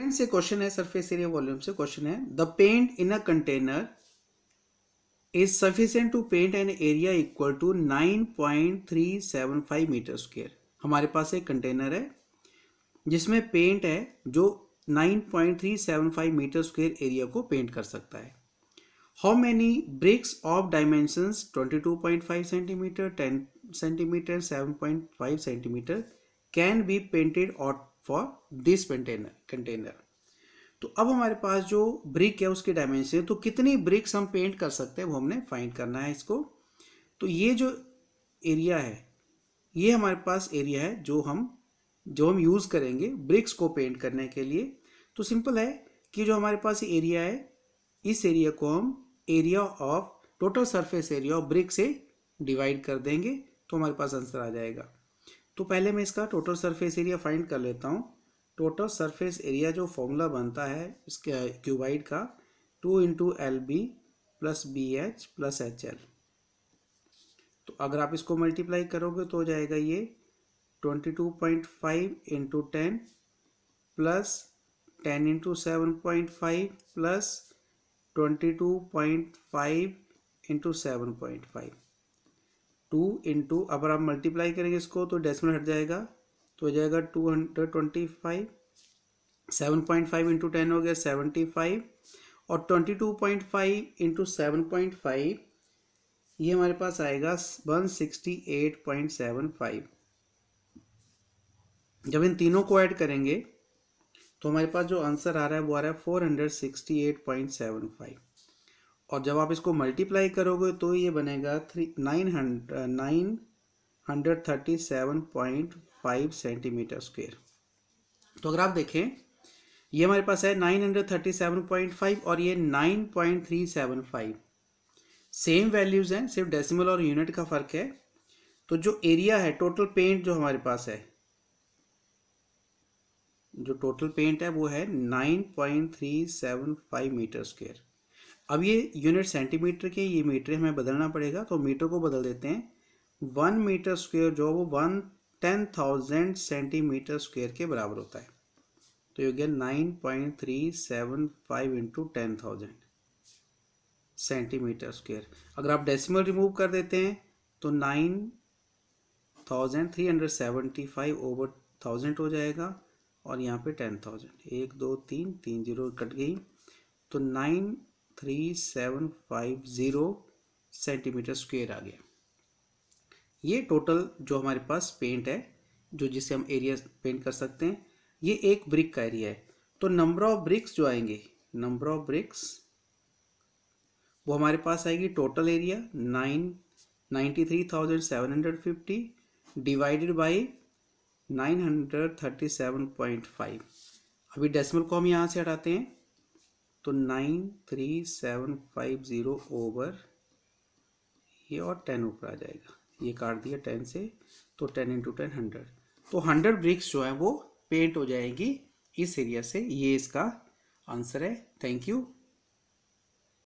friends से question है surface area volume से क्वेश्चन है the paint in a container is sufficient to paint an area equal to 9.375 metre square हमारे पास एक कंटेनर है जिसमें पेंट है जो 9.375 मीटर स्क्वेयर एरिया को पेंट कर सकता है how many bricks of dimensions 22.5 centimetre 10 centimetre 7.5 centimetre can be painted और फॉर दिस कंटेनर कंटेनर तो अब हमारे पास जो ब्रिक है उसके डायमेंशन तो कितनी ब्रिक्स हम पेंट कर सकते हैं वो हमने फाइंड करना है इसको तो ये जो एरिया है ये हमारे पास एरिया है जो हम जो हम यूज़ करेंगे ब्रिक्स को पेंट करने के लिए तो सिंपल है कि जो हमारे पास एरिया है इस एरिया को हम area of total surface area of brick से डिवाइड कर देंगे तो हमारे पास आंसर आ जाएगा तो पहले मैं इसका टोटल सरफेस एरिया फाइंड कर लेता हूँ टोटल सरफेस एरिया जो फॉर्मूला बनता है इसके क्यूबाइड का two into L B plus B H plus H L तो अगर आप इसको मल्टीप्लाई करोगे तो हो जाएगा ये twenty two point five into ten plus ten into seven point five plus twenty two point five into seven point five two into अगर आप मल्टीप्लाई करेंगे इसको तो डेसिमल हट जाएगा तो हो जाएगा two hundred twenty five seven point five into ten हो गया सेवेंटी फाइव और twenty two point five into seven point five ये हमारे पास आएगा one sixty eight point seven five जब इन तीनों को ऐड करेंगे तो हमारे पास जो आंसर आ रहा है वो आ रहा है four hundred sixty eight point seven five और जब आप इसको मल्टीप्लाई करोगे तो ये बनेगा three nine hundred nine hundred thirty seven point five centimetre square तो अगर आप देखें ये हमारे पास है nine hundred thirty seven point five और ये nine point three seven five same values हैं सिर्फ डेसिमल और यूनिट का फ़र्क है तो जो एरिया है टोटल पेंट जो हमारे पास है जो टोटल पेंट है वो है nine point three seven five metre square अब ये यूनिट सेंटीमीटर के ये मीटर हमें बदलना पड़ेगा तो मीटर को बदल देते हैं वन मीटर स्क्वेयर जो वो one ten thousand centimetre square के बराबर होता है तो योग nine point three seven five into ten thousand centimetre square अगर आप डेसिमल रिमूव कर देते हैं तो nine thousand three hundred seventy five over thousand हो जाएगा और यहाँ पे टेन थाउजेंड एक दो तीन तीन जीरो कट गई तो nine three seven five zero centimetre square आ गया ये टोटल जो हमारे पास पेंट है जो जिसे हम एरिया पेंट कर सकते हैं ये एक ब्रिक का एरिया है तो नंबर ऑफ ब्रिक्स जो आएंगे नंबर ऑफ ब्रिक्स वो हमारे पास आएगी total area nine ninety three thousand seven hundred fifty divided by nine hundred thirty seven point five अभी डेसिमल को हम यहाँ से हटाते हैं तो nine three seven five zero over ये और टेन ऊपर आ जाएगा ये काट दिया टेन से तो टेन इंटू टेन हंड्रेड तो हंड्रेड ब्रिक्स जो है वो पेंट हो जाएगी इस एरिया से ये इसका आंसर है थैंक यू